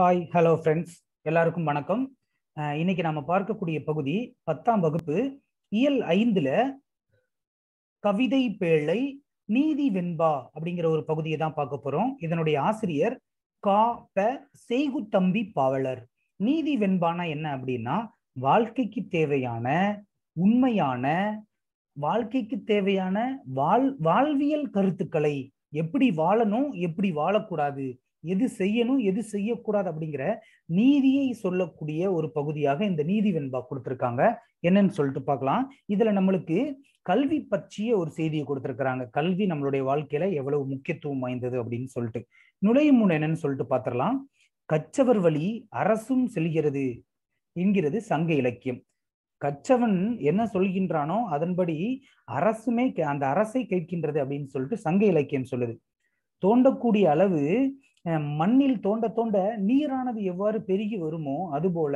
hi hello friends எல்லாருக்கும் வணக்கம் இன்னைக்கு நம்ம பார்க்கக்கூடிய பகுதி பத்தாம் வகுப்பு இயல் ஐந்துல கவிதை பேழை நீதி வெண்பா அப்படிங்கிற ஒரு பகுதியை தான் பார்க்க போறோம் இதனுடைய ஆசிரியர் கா ப செய்குத்தம்பி பாவலர் நீதி வெண்பானா என்ன அப்படின்னா வாழ்க்கைக்கு தேவையான உண்மையான வாழ்க்கைக்கு தேவையான வாழ் வாழ்வியல் கருத்துக்களை எப்படி வாழணும் எப்படி வாழக்கூடாது எது செய்யணும் எது செய்யக்கூடாது அப்படிங்கிற நீதியை சொல்லக்கூடிய ஒரு பகுதியாக இந்த நீதி வெண்பா கொடுத்துருக்காங்க என்னன்னு சொல்லிட்டு பார்க்கலாம் இதுல நம்மளுக்கு கல்வி பற்றிய ஒரு செய்தியை கொடுத்துருக்குறாங்க கல்வி நம்மளுடைய வாழ்க்கையில எவ்வளவு முக்கியத்துவம் வாய்ந்தது அப்படின்னு சொல்லிட்டு நுழையும் முன் என்னன்னு சொல்லிட்டு பார்த்துடலாம் கச்சவர் வழி அரசும் செல்கிறது என்கிறது சங்க இலக்கியம் கச்சவன் என்ன சொல்கின்றானோ அதன்படி அரசுமே அந்த அரசை கேட்கின்றது அப்படின்னு சொல்லிட்டு சங்க இலக்கியம் சொல்லுது தோண்டக்கூடிய அளவு மண்ணில் தோண்ட தோண்ட நீரானது எவ்வாறு பெருகி வருமோ அதுபோல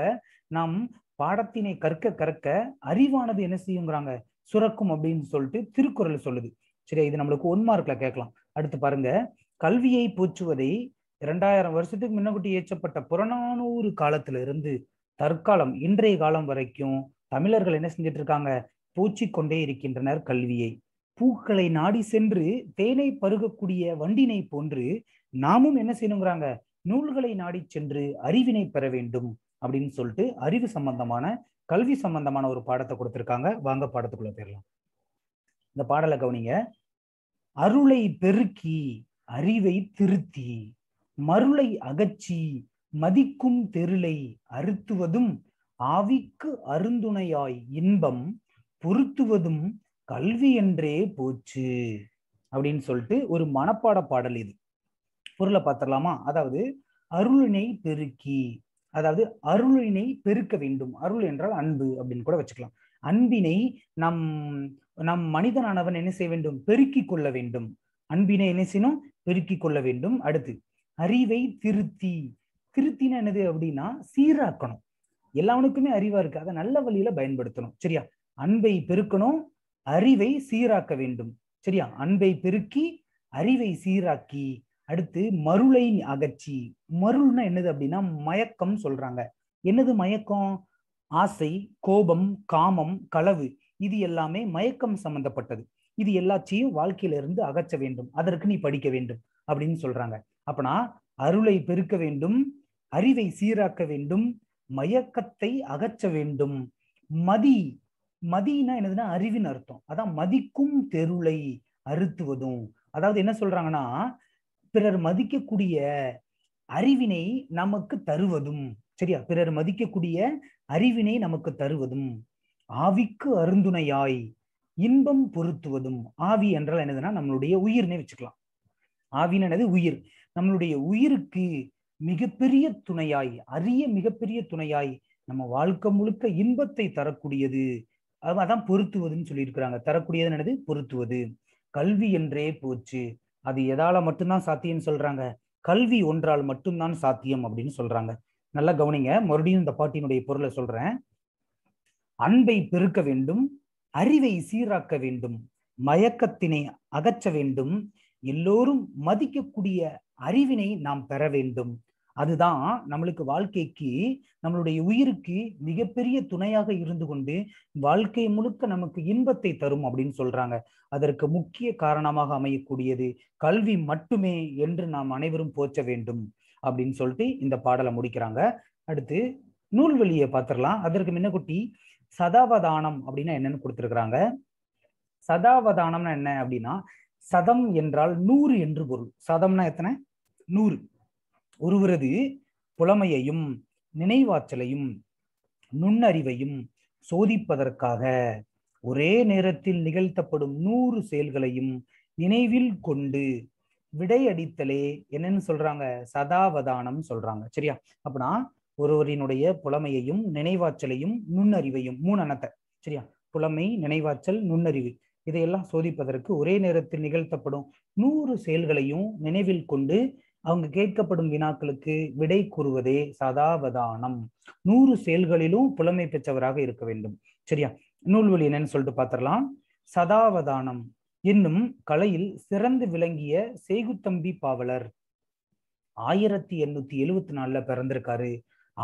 நாம் பாடத்தினை கற்க கற்க அறிவானது என்ன செய்யுங்கிறாங்க சுரக்கும் அப்படின்னு சொல்லிட்டு திருக்குறள் சொல்லுது சரியா இது நம்மளுக்கு ஒன் மார்க்ல கேட்கலாம் அடுத்து பாருங்க கல்வியை போற்றுவதை இரண்டாயிரம் வருஷத்துக்கு முன்னகுட்டி ஏற்றப்பட்ட புறநானூறு காலத்துல இருந்து தற்காலம் இன்றைய காலம் வரைக்கும் தமிழர்கள் என்ன செஞ்சிட்டு இருக்காங்க பூச்சிக்கொண்டே இருக்கின்றனர் கல்வியை பூக்களை நாடி சென்று தேனை பருகக்கூடிய வண்டினை போன்று நாமும் என்ன செய்யணுங்கிறாங்க நூல்களை நாடி சென்று அறிவினை பெற வேண்டும் அப்படின்னு சொல்லிட்டு அறிவு சம்பந்தமான கல்வி சம்பந்தமான ஒரு பாடத்தை கொடுத்திருக்காங்க வாங்க பாடத்துக்குள்ள தெரியலாம் இந்த பாடலை கவனிங்க அருளை பெருக்கி அறிவை திருத்தி மருளை அகச்சி மதிக்கும் தெருளை அறுத்துவதும் ஆவிக்கு அருந்துணையாய் இன்பம் பொருத்துவதும் கல்வி என்றே போச்சு அப்படின்னு சொல்லிட்டு ஒரு மனப்பாட பாடல் இது பொருளை பார்த்துடலாமா அதாவது அருளினை பெருக்கி அதாவது அருளினை பெருக்க வேண்டும் அருள் என்றால் அன்பு அப்படின்னு கூட வச்சுக்கலாம் அன்பினை நம் நம் மனிதனானவன் என்ன செய்ய வேண்டும் பெருக்கிக் கொள்ள வேண்டும் அன்பினை என்ன செய்யணும் பெருக்கிக் கொள்ள வேண்டும் அடுத்து அறிவை திருத்தி திருத்தின என்னது அப்படின்னா சீராக்கணும் எல்லாவனுக்குமே அறிவா இருக்கு அதை நல்ல வழியில பயன்படுத்தணும் சரியா அன்பை பெருக்கணும் அறிவை சீராக்க வேண்டும் சரியா அன்பை பெருக்கி அறிவை சீராக்கி அடுத்து மருளை அகற்றி மருள்னா என்னது அப்படின்னா மயக்கம் சொல்றாங்க என்னது மயக்கம் ஆசை கோபம் காமம் களவு இது எல்லாமே மயக்கம் சம்பந்தப்பட்டது இது எல்லாத்தையும் வாழ்க்கையில இருந்து அகற்ற வேண்டும் அதற்கு நீ படிக்க வேண்டும் அப்படின்னு சொல்றாங்க அப்பனா அருளை பெருக்க வேண்டும் அறிவை சீராக்க வேண்டும் மயக்கத்தை அகற்ற வேண்டும் மதி மதினா என்னதுன்னா அறிவின் அர்த்தம் அதான் மதிக்கும் தெருளை அறுத்துவதும் அதாவது என்ன சொல்றாங்கன்னா பிறர் மதிக்கக்கூடிய அறிவினை நமக்கு தருவதும் சரியா பிறர் மதிக்கக்கூடிய அறிவினை நமக்கு தருவதும் ஆவிக்கு அருந்துணையாய் இன்பம் பொருத்துவதும் ஆவி என்றால் என்னதுன்னா நம்மளுடைய உயிர்னே வச்சுக்கலாம் ஆவின்னு என்னது உயிர் நம்மளுடைய உயிருக்கு மிகப்பெரிய துணையாய் அரிய மிகப்பெரிய துணையாய் நம்ம வாழ்க்கை முழுக்க இன்பத்தை தரக்கூடியது அதான் பொருத்துவதுன்னு சொல்லியிருக்கிறாங்க தரக்கூடியது என்னது பொருத்துவது கல்வி என்றே போச்சு அது எதால மட்டும்தான் சாத்தியம்னு சொல்றாங்க கல்வி ஒன்றால் மட்டும்தான் சாத்தியம் அப்படின்னு சொல்றாங்க நல்லா கவனிங்க மறுபடியும் இந்த பாட்டினுடைய பொருளை சொல்றேன் அன்பை பெருக்க வேண்டும் அறிவை சீராக்க வேண்டும் மயக்கத்தினை அகற்ற வேண்டும் எல்லோரும் மதிக்கக்கூடிய அறிவினை நாம் பெற வேண்டும் அதுதான் நம்மளுக்கு வாழ்க்கைக்கு நம்மளுடைய உயிருக்கு மிகப்பெரிய துணையாக இருந்து கொண்டு வாழ்க்கை முழுக்க நமக்கு இன்பத்தை தரும் அப்படின்னு சொல்றாங்க அதற்கு முக்கிய காரணமாக அமையக்கூடியது கல்வி மட்டுமே என்று நாம் அனைவரும் போற்ற வேண்டும் அப்படின்னு சொல்லிட்டு இந்த பாடலை முடிக்கிறாங்க அடுத்து நூல்வெளியை பார்த்துடலாம் அதற்கு முன்னக்குட்டி சதாவதானம் அப்படின்னா என்னன்னு கொடுத்துருக்குறாங்க சதாவதானம்னா என்ன அப்படின்னா சதம் என்றால் நூறு என்று பொருள் சதம்னா எத்தனை நூறு ஒருவரது புலமையையும் நினைவாற்றலையும் நுண்ணறிவையும் சோதிப்பதற்காக ஒரே நேரத்தில் நிகழ்த்தப்படும் நூறு செயல்களையும் நினைவில் கொண்டு விடையடித்தலே என்னன்னு சொல்றாங்க சதாவதானம் சொல்றாங்க சரியா அப்படின்னா ஒருவரினுடைய புலமையையும் நினைவாற்றலையும் நுண்ணறிவையும் மூணு அனத்தை சரியா புலமை நினைவாற்றல் நுண்ணறிவு இதையெல்லாம் சோதிப்பதற்கு ஒரே நேரத்தில் நிகழ்த்தப்படும் நூறு செயல்களையும் நினைவில் கொண்டு அவங்க கேட்கப்படும் வினாக்களுக்கு விடை கூறுவதே சதாவதானம் நூறு செயல்களிலும் புலமை பெற்றவராக இருக்க வேண்டும் சரியா நூல்வழி என்னன்னு சொல்லிட்டு பார்த்துடலாம் சதாவதானம் என்னும் கலையில் சிறந்து விளங்கிய செய்குத்தம்பி பாவலர் ஆயிரத்தி எண்ணூத்தி எழுவத்தி நாலுல பிறந்திருக்காரு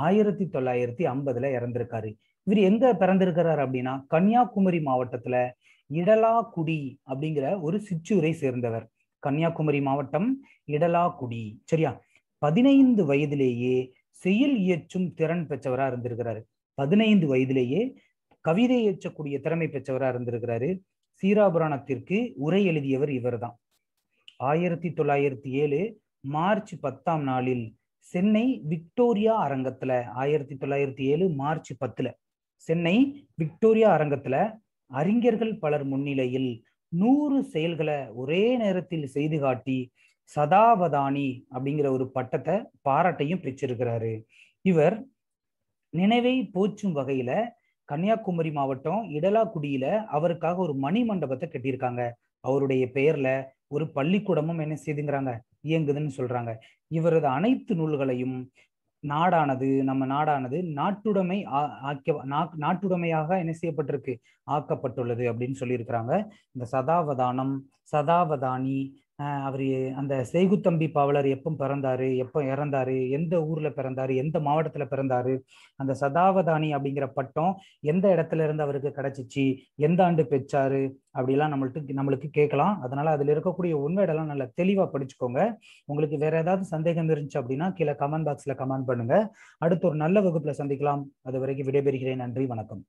ஆயிரத்தி தொள்ளாயிரத்தி ஐம்பதுல இறந்திருக்காரு இவர் எங்க பிறந்திருக்கிறார் அப்படின்னா கன்னியாகுமரி மாவட்டத்துல இடலாக்குடி அப்படிங்கிற ஒரு சிற்றூரை சேர்ந்தவர் கன்னியாகுமரி மாவட்டம் இடலாக்குடி சரியா பதினைந்து வயதிலேயே செயல் இயற்றும் திறன் பெற்றவரா இருந்திருக்கிறாரு பதினைந்து வயதிலேயே கவிதை இயற்றக்கூடிய திறமை பெற்றவரா இருந்திருக்கிறாரு சீராபுராணத்திற்கு உரை எழுதியவர் இவர் தான் ஆயிரத்தி தொள்ளாயிரத்தி ஏழு மார்ச் பத்தாம் நாளில் சென்னை விக்டோரியா அரங்கத்துல ஆயிரத்தி தொள்ளாயிரத்தி ஏழு மார்ச் பத்துல சென்னை விக்டோரியா அரங்கத்துல அறிஞர்கள் பலர் முன்னிலையில் நூறு செயல்களை ஒரே நேரத்தில் செய்து காட்டி சதாவதானி அப்படிங்கிற ஒரு பட்டத்தை பாராட்டையும் பெற்றிருக்கிறாரு இவர் நினைவை போச்சும் வகையில கன்னியாகுமரி மாவட்டம் இடலாக்குடியில அவருக்காக ஒரு மணி மண்டபத்தை கட்டியிருக்காங்க அவருடைய பெயர்ல ஒரு பள்ளிக்கூடமும் என்ன செய்துங்கிறாங்க இயங்குதுன்னு சொல்றாங்க இவரது அனைத்து நூல்களையும் நாடானது நம்ம நாடானது நாட்டுடைமை ஆக்க நாட்டுடைமையாக என்ன செய்யப்பட்டிருக்கு ஆக்கப்பட்டுள்ளது அப்படின்னு சொல்லியிருக்கிறாங்க இந்த சதாவதானம் சதாவதானி அவர் அந்த செய்குத்தம்பி பாவலர் எப்போ பிறந்தாரு எப்போ இறந்தாரு எந்த ஊர்ல பிறந்தாரு எந்த மாவட்டத்துல பிறந்தாரு அந்த சதாவதானி அப்படிங்கிற பட்டம் எந்த இடத்துல இருந்து அவருக்கு கிடைச்சிச்சு எந்த ஆண்டு பெற்றாரு அப்படிலாம் நம்மள்ட்ட நம்மளுக்கு கேட்கலாம் அதனால அதுல இருக்கக்கூடிய உண்மையிடலாம் நல்லா தெளிவா படிச்சுக்கோங்க உங்களுக்கு வேற ஏதாவது சந்தேகம் இருந்துச்சு அப்படின்னா கீழே கமெண்ட் பாக்ஸ்ல கமெண்ட் பண்ணுங்க அடுத்து ஒரு நல்ல வகுப்புல சந்திக்கலாம் அது வரைக்கும் விடைபெறுகிறேன் நன்றி வணக்கம்